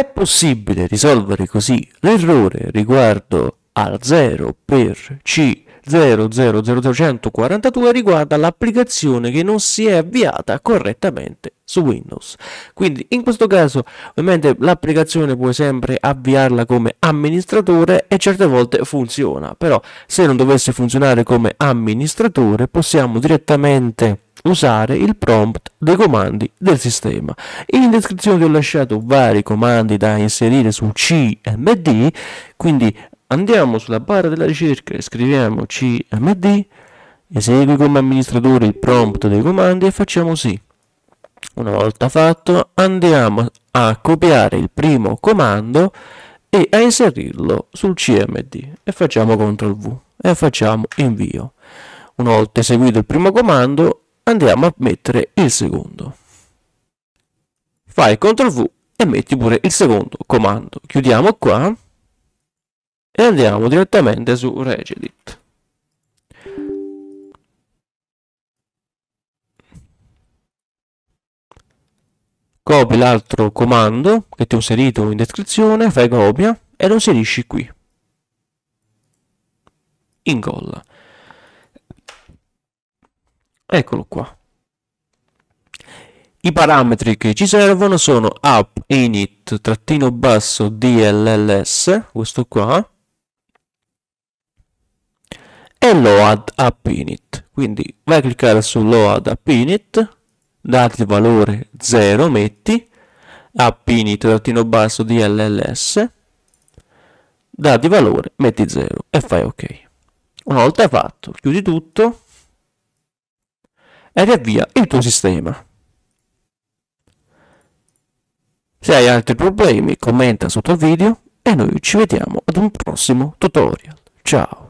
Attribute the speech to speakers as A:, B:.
A: È possibile risolvere così l'errore riguardo al 0 per C 000142 riguarda l'applicazione che non si è avviata correttamente su Windows. Quindi in questo caso ovviamente l'applicazione puoi sempre avviarla come amministratore e certe volte funziona, però se non dovesse funzionare come amministratore possiamo direttamente usare il prompt dei comandi del sistema. In descrizione vi ho lasciato vari comandi da inserire su CMD, quindi andiamo sulla barra della ricerca e scriviamo CMD, esegui come amministratore il prompt dei comandi e facciamo sì. Una volta fatto andiamo a copiare il primo comando e a inserirlo sul CMD e facciamo CTRL V e facciamo invio. Una volta eseguito il primo comando andiamo a mettere il secondo. Fai CTRL V e metti pure il secondo comando. Chiudiamo qua e andiamo direttamente su Regedit. Copi l'altro comando che ti ho inserito in descrizione, fai copia e lo inserisci qui. Incolla. Eccolo qua. I parametri che ci servono sono app init trattino basso dlls, questo qua, e load app init. Quindi vai a cliccare su load app init, dati il valore 0, metti app init trattino basso dlls, dati valore, metti 0 e fai ok. Una volta fatto, chiudi tutto e riavvia il tuo sistema. Se hai altri problemi commenta sotto il video e noi ci vediamo ad un prossimo tutorial. Ciao!